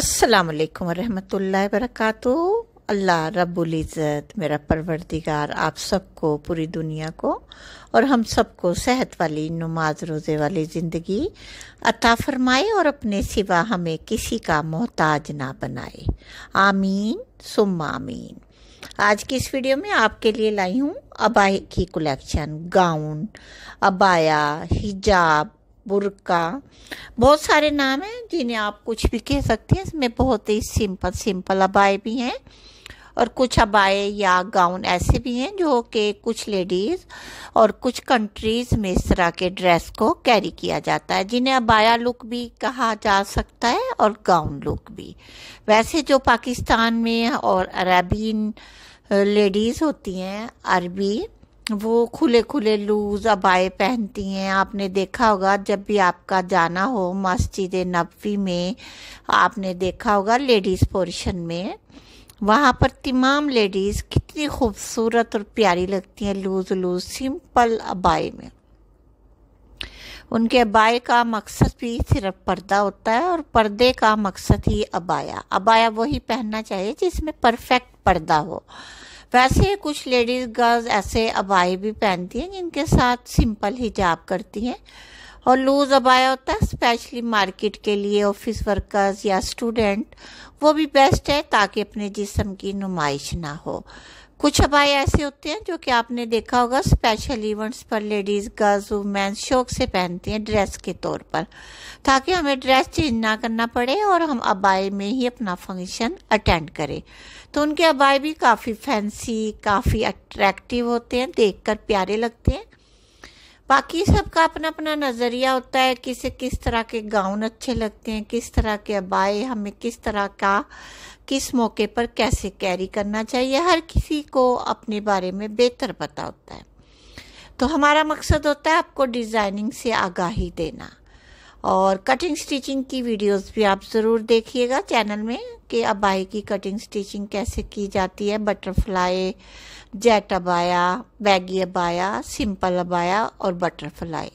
अस्सलाम वालेकुम रहमतुल्लाहि वरकू अल्लाह रब्बुल इज़्ज़त मेरा परवरदिगार आप सबको पूरी दुनिया को और हम सबको सेहत वाली नमाज रोज़े वाली ज़िंदगी अता फरमाए और अपने सिवा हमें किसी का मोहताज ना बनाए आमीन सुम आमीन आज की इस वीडियो में आपके लिए लाई हूँ अबाई की कलेक्शन गाउन अबाया हिजाब बुरका बहुत सारे नाम हैं जिन्हें आप कुछ भी कह सकते हैं इसमें बहुत ही सिंपल सिंपल अबाए भी हैं और कुछ अबाए या गाउन ऐसे भी हैं जो कि कुछ लेडीज़ और कुछ कंट्रीज़ में इस तरह के ड्रेस को कैरी किया जाता है जिन्हें अबाया लुक भी कहा जा सकता है और गाउन लुक भी वैसे जो पाकिस्तान में और अरबीन लेडीज़ होती हैं अरबी वो खुले खुले लूज अबाए पहनती हैं आपने देखा होगा जब भी आपका जाना हो मस्जिद नबी में आपने देखा होगा लेडीज़ पोर्शन में वहाँ पर तमाम लेडीज़ कितनी खूबसूरत और प्यारी लगती हैं लूज लूज सिंपल अबाए में उनके अबाए का मकसद भी सिर्फ पर्दा होता है और पर्दे का मकसद ही अबाया अबाया वही पहनना चाहिए जिसमें परफेक्ट पर्दा हो वैसे कुछ लेडीज़ गर्ल्स ऐसे अबाए भी पहनती हैं जिनके साथ सिंपल हिजाब करती हैं और लूज अबाया होता है स्पेशली मार्केट के लिए ऑफिस वर्कर्स या स्टूडेंट वो भी बेस्ट है ताकि अपने जिसम की नुमाइश ना हो कुछ अबाए ऐसे होते हैं जो कि आपने देखा होगा स्पेशल इवेंट्स पर लेडीज़ गर्ल्स वुमेन्स शौक से पहनती हैं ड्रेस के तौर पर ताकि हमें ड्रेस चेंज ना करना पड़े और हम अबाई में ही अपना फंक्शन अटेंड करें तो उनके अबाई भी काफ़ी फैंसी काफ़ी अट्रैक्टिव होते हैं देखकर प्यारे लगते हैं बाकी सबका अपना अपना नज़रिया होता है किसे किस तरह के गाउन अच्छे लगते हैं किस तरह के अबाए हमें किस तरह का किस मौके पर कैसे कैरी करना चाहिए हर किसी को अपने बारे में बेहतर पता होता है तो हमारा मकसद होता है आपको डिज़ाइनिंग से आगाही देना और कटिंग स्टिचिंग की वीडियोस भी आप ज़रूर देखिएगा चैनल में कि अबाई की कटिंग स्टिचिंग कैसे की जाती है बटरफ्लाई जेट अबाया बैगी अबाया सिंपल अबाया और बटरफ्लाई